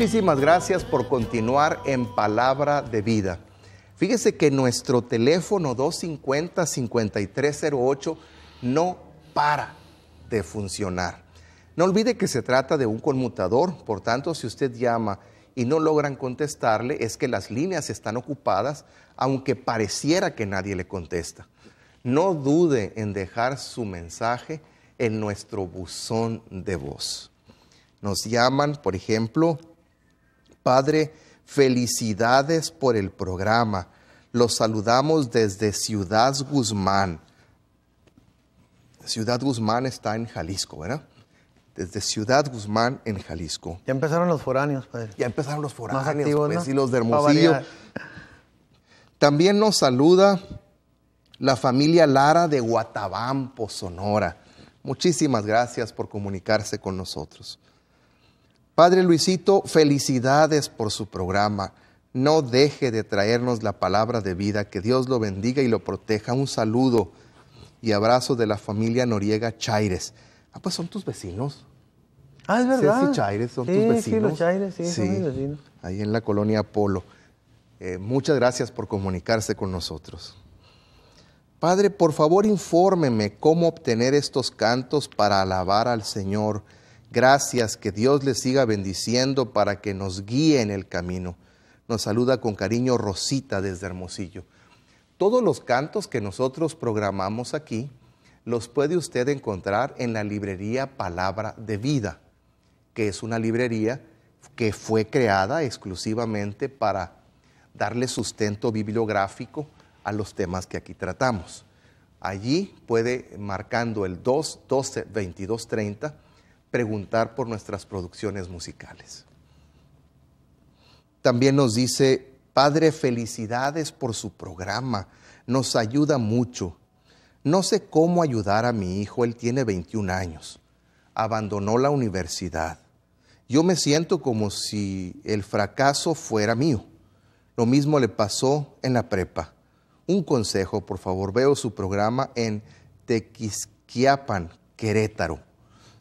Muchísimas gracias por continuar en Palabra de Vida. Fíjese que nuestro teléfono 250-5308 no para de funcionar. No olvide que se trata de un conmutador, por tanto, si usted llama y no logran contestarle, es que las líneas están ocupadas, aunque pareciera que nadie le contesta. No dude en dejar su mensaje en nuestro buzón de voz. Nos llaman, por ejemplo, Padre, felicidades por el programa. Los saludamos desde Ciudad Guzmán. Ciudad Guzmán está en Jalisco, ¿verdad? Desde Ciudad Guzmán en Jalisco. Ya empezaron los foráneos, padre. Ya empezaron los foráneos, Más pues, y los de Hermosillo. También nos saluda la familia Lara de Guatabampo, Sonora. Muchísimas gracias por comunicarse con nosotros. Padre Luisito, felicidades por su programa. No deje de traernos la palabra de vida. Que Dios lo bendiga y lo proteja. Un saludo y abrazo de la familia Noriega Chaires. Ah, pues son tus vecinos. Ah, es verdad. sí, Chaires son tus vecinos. Sí, los Chaires, sí, son vecinos. Ahí en la colonia Polo. Eh, muchas gracias por comunicarse con nosotros. Padre, por favor infórmeme cómo obtener estos cantos para alabar al Señor Gracias, que Dios les siga bendiciendo para que nos guíe en el camino. Nos saluda con cariño Rosita desde Hermosillo. Todos los cantos que nosotros programamos aquí los puede usted encontrar en la librería Palabra de Vida, que es una librería que fue creada exclusivamente para darle sustento bibliográfico a los temas que aquí tratamos. Allí puede, marcando el 2, 12, 22, 30, preguntar por nuestras producciones musicales. También nos dice, Padre, felicidades por su programa, nos ayuda mucho. No sé cómo ayudar a mi hijo, él tiene 21 años, abandonó la universidad. Yo me siento como si el fracaso fuera mío. Lo mismo le pasó en la prepa. Un consejo, por favor, veo su programa en Tequisquiapan, Querétaro.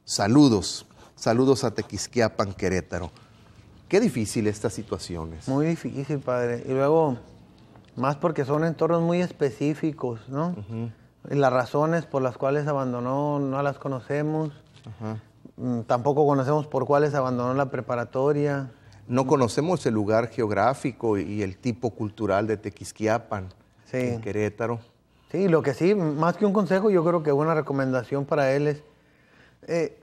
Saludos, saludos a Tequisquiapan, Querétaro. Qué difícil estas situaciones. Muy difícil, padre. Y luego, más porque son entornos muy específicos, ¿no? las razones por las cuales abandonó no las conocemos. Mm, tampoco conocemos por cuáles abandonó la preparatoria. No conocemos el lugar geográfico y el tipo cultural de Tequisquiapan, Querétaro. Sí, lo que sí, más que un consejo, yo creo que una recomendación para él es eh,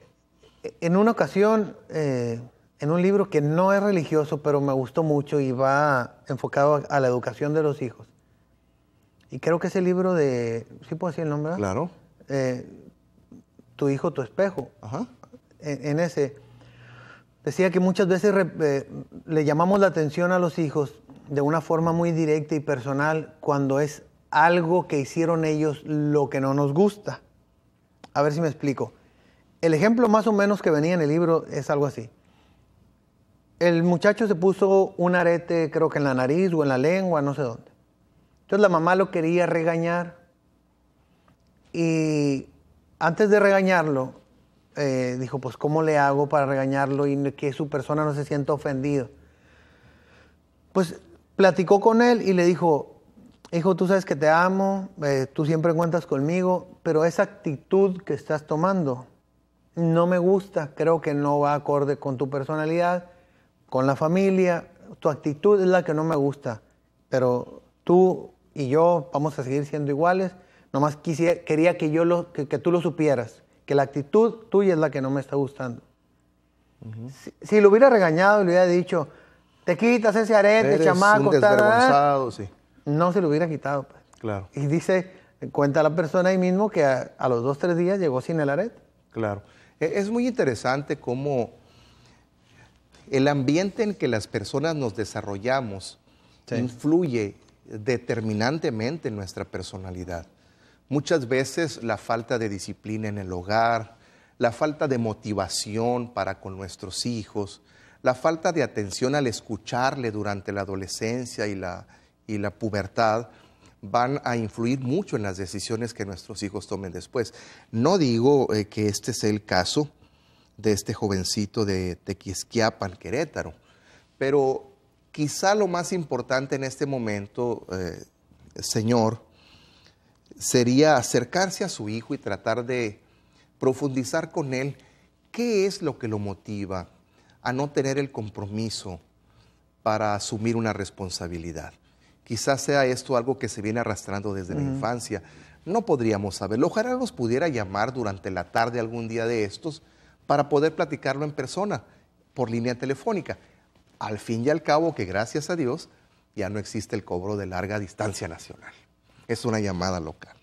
en una ocasión, eh, en un libro que no es religioso, pero me gustó mucho y va enfocado a, la educación de los hijos. Y creo que ese libro de, ¿sí puedo decir el nombre? Claro. Eh, tu hijo, tu espejo. Ajá. En, ese, decía que muchas veces le llamamos la atención a los hijos de una forma muy directa y personal cuando es algo que hicieron ellos lo que no nos gusta. A ver si me explico. El ejemplo más o menos que venía en el libro es algo así. El muchacho se puso un arete, creo que en la nariz o en la lengua, no sé dónde. Entonces la mamá lo quería regañar y antes de regañarlo, eh, dijo, pues ¿cómo le hago para regañarlo y que su persona no se sienta ofendido? Pues platicó con él y le dijo, hijo, tú sabes que te amo, eh, tú siempre cuentas conmigo, pero esa actitud que estás tomando no me gusta, creo que no va acorde con tu personalidad, con la familia, tu actitud es la que no me gusta, pero tú y yo vamos a seguir siendo iguales, nomás quisiera, quería que, yo lo, que, tú lo supieras, que la actitud tuya es la que no me está gustando. si, lo hubiera regañado, le hubiera dicho, te quitas ese arete, chamaco, tal, no se lo hubiera quitado. Pues. Claro. Y dice, cuenta la persona ahí mismo que a, a los dos, tres días llegó sin el arete. Claro. E, es muy interesante cómo el ambiente en que las personas nos desarrollamos influye determinantemente en nuestra personalidad. Muchas veces la falta de disciplina en el hogar, la falta de motivación para con nuestros hijos, la falta de atención al escucharle durante la adolescencia y la pubertad, van a influir mucho en las decisiones que nuestros hijos tomen después. No digo eh, que este sea el caso de este jovencito de Tequisquiapan, Querétaro, pero quizá lo más importante en este momento, eh, Señor, sería acercarse a su hijo y tratar de profundizar con él qué es lo que lo motiva a no tener el compromiso para asumir una responsabilidad. Quizás sea esto algo que se viene arrastrando desde la infancia. No podríamos saberlo. Ojalá nos pudiera llamar durante la tarde algún día de estos para poder platicarlo en persona, por línea telefónica. Al fin y al cabo que gracias a Dios ya no existe el cobro de larga distancia nacional. Es una llamada local.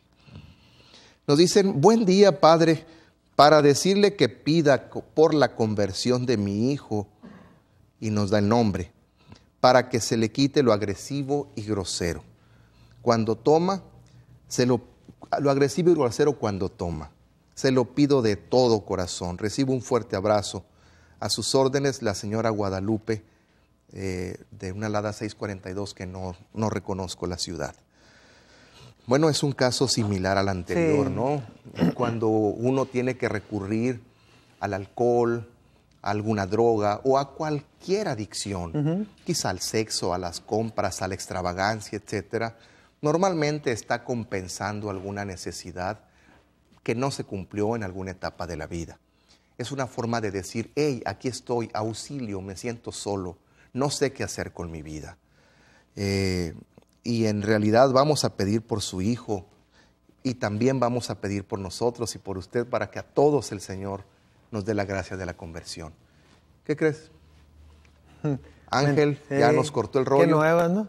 Nos dicen, buen día Padre, para decirle que pida por la conversión de mi hijo y nos da el nombre para que se le quite lo agresivo y grosero. Cuando toma, se lo, lo agresivo y grosero cuando toma. Se lo pido de todo corazón. Recibo un fuerte abrazo. A sus órdenes, la señora Guadalupe, eh, de una Lada 642 que no, reconozco la ciudad. Bueno, es un caso similar al anterior, ¿no? Cuando uno tiene que recurrir al alcohol, alguna droga o a cualquier adicción, quizá al sexo, a las compras, a la extravagancia, etcétera, normalmente está compensando alguna necesidad que no se cumplió en alguna etapa de la vida. Es una forma de decir, hey, aquí estoy, auxilio, me siento solo, no sé qué hacer con mi vida. Eh, y en realidad vamos a pedir por su hijo y también vamos a pedir por nosotros y por usted para que a todos el Señor nos dé la gracia de la conversión. ¿Qué crees? Hmm. Ángel ya eh, nos cortó el rollo. Qué nueva, ¿no?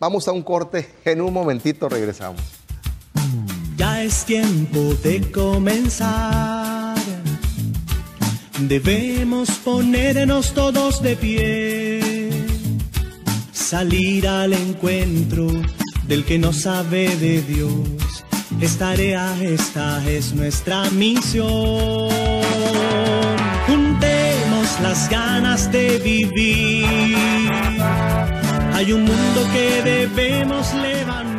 Vamos a un corte, en un momentito regresamos. Ya es tiempo de comenzar. Debemos ponernos todos de pie. Salir al encuentro del que no sabe de Dios. Esta tarea, esta es nuestra misión las ganas de vivir. Hay un mundo que debemos levantar.